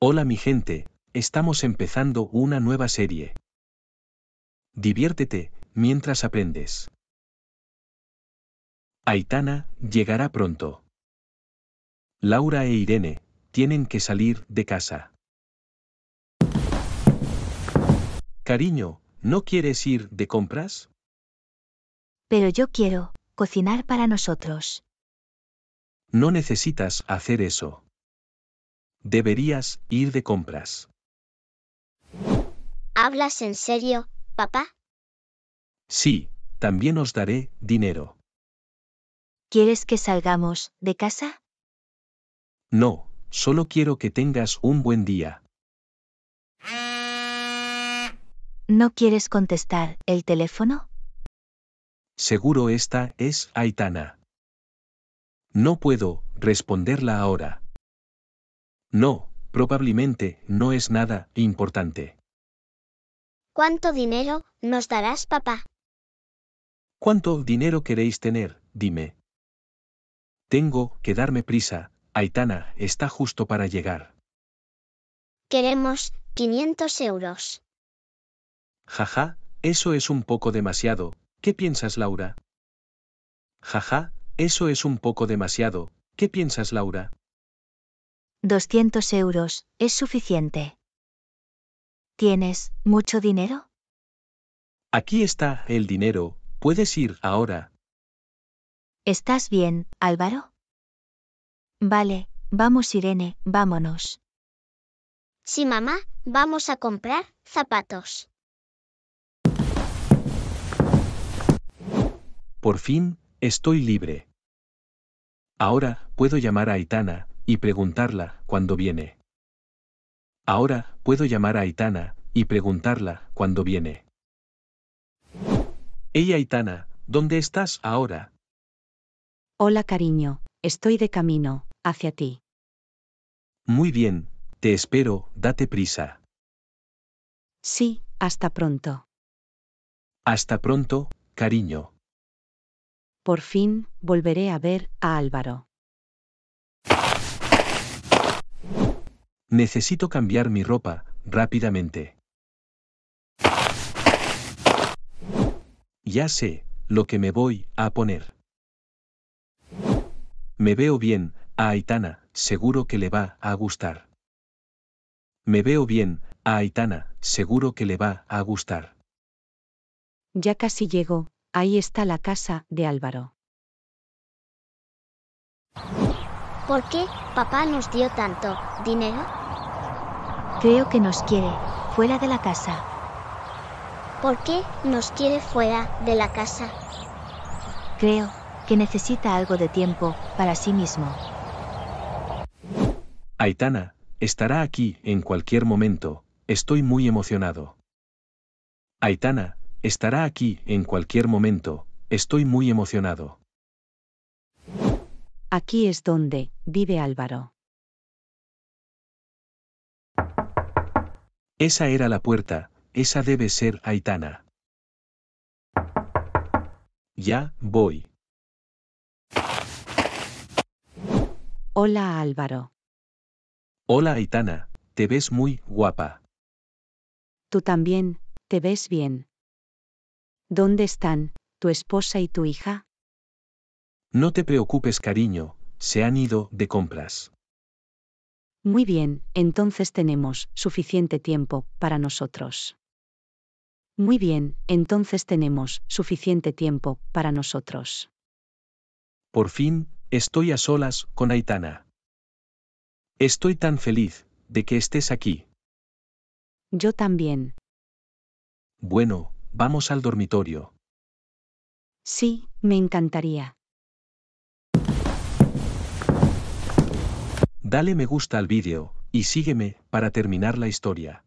Hola mi gente, estamos empezando una nueva serie. Diviértete mientras aprendes. Aitana llegará pronto. Laura e Irene tienen que salir de casa. Cariño, ¿no quieres ir de compras? Pero yo quiero cocinar para nosotros. No necesitas hacer eso. Deberías ir de compras. ¿Hablas en serio, papá? Sí, también os daré dinero. ¿Quieres que salgamos de casa? No, solo quiero que tengas un buen día. ¿No quieres contestar el teléfono? Seguro esta es Aitana. No puedo responderla ahora. No, probablemente, no es nada importante. ¿Cuánto dinero nos darás, papá? ¿Cuánto dinero queréis tener? Dime. Tengo que darme prisa, Aitana está justo para llegar. Queremos 500 euros. Jaja, eso es un poco demasiado. ¿Qué piensas, Laura? Jaja, eso es un poco demasiado. ¿Qué piensas, Laura? 200 euros, es suficiente. ¿Tienes mucho dinero? Aquí está el dinero, puedes ir ahora. ¿Estás bien, Álvaro? Vale, vamos Irene, vámonos. Sí, mamá, vamos a comprar zapatos. Por fin, estoy libre. Ahora, puedo llamar a Aitana, y preguntarla cuándo viene. Ahora, puedo llamar a Aitana y preguntarla cuándo viene. Hey Aitana, ¿dónde estás ahora? Hola cariño, estoy de camino, hacia ti. Muy bien, te espero, date prisa. Sí, hasta pronto. Hasta pronto, cariño. Por fin, volveré a ver a Álvaro. Necesito cambiar mi ropa, rápidamente. Ya sé, lo que me voy a poner. Me veo bien, a Aitana, seguro que le va a gustar. Me veo bien, a Aitana, seguro que le va a gustar. Ya casi llego, ahí está la casa de Álvaro. ¿Por qué papá nos dio tanto dinero? Creo que nos quiere, fuera de la casa. ¿Por qué nos quiere fuera de la casa? Creo que necesita algo de tiempo para sí mismo. Aitana, estará aquí en cualquier momento, estoy muy emocionado. Aitana, estará aquí en cualquier momento, estoy muy emocionado. Aquí es donde vive Álvaro. Esa era la puerta, esa debe ser Aitana. Ya, voy. Hola Álvaro. Hola Aitana, te ves muy guapa. Tú también, te ves bien. ¿Dónde están, tu esposa y tu hija? No te preocupes cariño, se han ido de compras. Muy bien, entonces tenemos suficiente tiempo para nosotros. Muy bien, entonces tenemos suficiente tiempo para nosotros. Por fin, estoy a solas con Aitana. Estoy tan feliz de que estés aquí. Yo también. Bueno, vamos al dormitorio. Sí, me encantaría. Dale me gusta al vídeo, y sígueme, para terminar la historia.